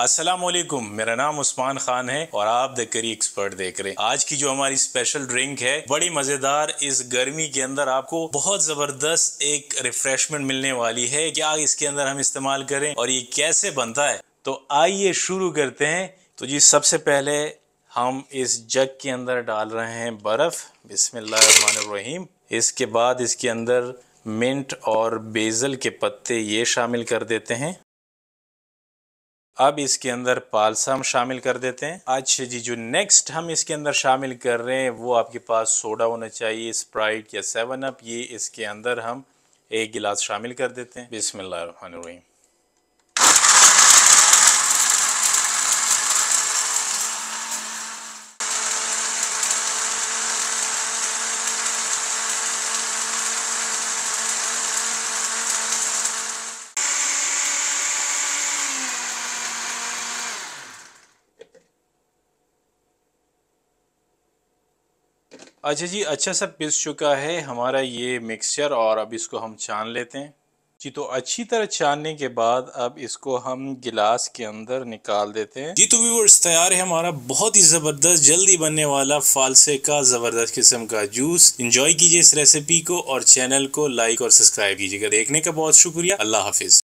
अस्सलाम वालेकुम मेरा नाम उस्मान खान है और आप द करी एक्सपर्ट देख रहे हैं आज की जो हमारी स्पेशल ड्रिंक है बड़ी मज़ेदार इस गर्मी के अंदर आपको बहुत ज़बरदस्त एक रिफ्रेशमेंट मिलने वाली है क्या इसके अंदर हम इस्तेमाल करें और ये कैसे बनता है तो आइए शुरू करते हैं तो जी सबसे पहले हम इस जग के अंदर डाल रहे हैं बर्फ़ बिसमीम इसके बाद इसके अंदर मिंट और बेजल के पत्ते ये शामिल कर देते हैं अब इसके अंदर पालसा हम शामिल कर देते हैं अच्छा जी जो नेक्स्ट हम इसके अंदर शामिल कर रहे हैं वो आपके पास सोडा होना चाहिए स्प्राइट या सेवन अप ये इसके अंदर हम एक गिलास शामिल कर देते हैं बिसमिल्ल अच्छा जी अच्छा सा पिस चुका है हमारा ये मिक्सचर और अब इसको हम छान लेते हैं जी तो अच्छी तरह छानने के बाद अब इसको हम गिलास के अंदर निकाल देते हैं जी तो व्यूवर्स तैयार है हमारा बहुत ही ज़बरदस्त जल्दी बनने वाला फालसे का ज़बरदस्त किस्म का जूस इंजॉय कीजिए इस रेसिपी को और चैनल को लाइक और सब्सक्राइब कीजिएगा देखने का बहुत शुक्रिया अल्लाह हाफिज़